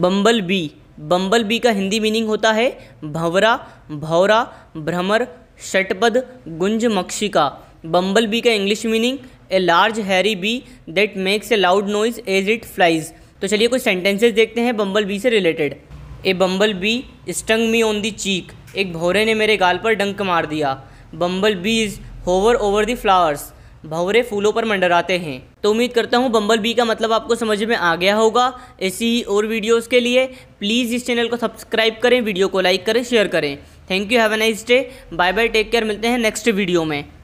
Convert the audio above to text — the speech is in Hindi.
बम्बल बी बम्बल बी का हिंदी मीनिंग होता है भंवरा भौरा भ्रमर षटपद गुंज मक्षिका बम्बल बी का English meaning a large hairy bee that makes a loud noise as it flies तो चलिए कुछ सेंटेंसेस देखते हैं बम्बल बी से related a bumble bee stung me on the cheek एक भौरे ने मेरे गाल पर डंक मार दिया bumble bee is hover over the flowers भवरे फूलों पर मंडराते हैं तो उम्मीद करता हूँ बम्बल बी का मतलब आपको समझ में आ गया होगा ऐसी ही और वीडियोज़ के लिए प्लीज़ इस चैनल को सब्सक्राइब करें वीडियो को लाइक करें शेयर करें thank you have a nice day bye bye take care मिलते हैं नेक्स्ट वीडियो में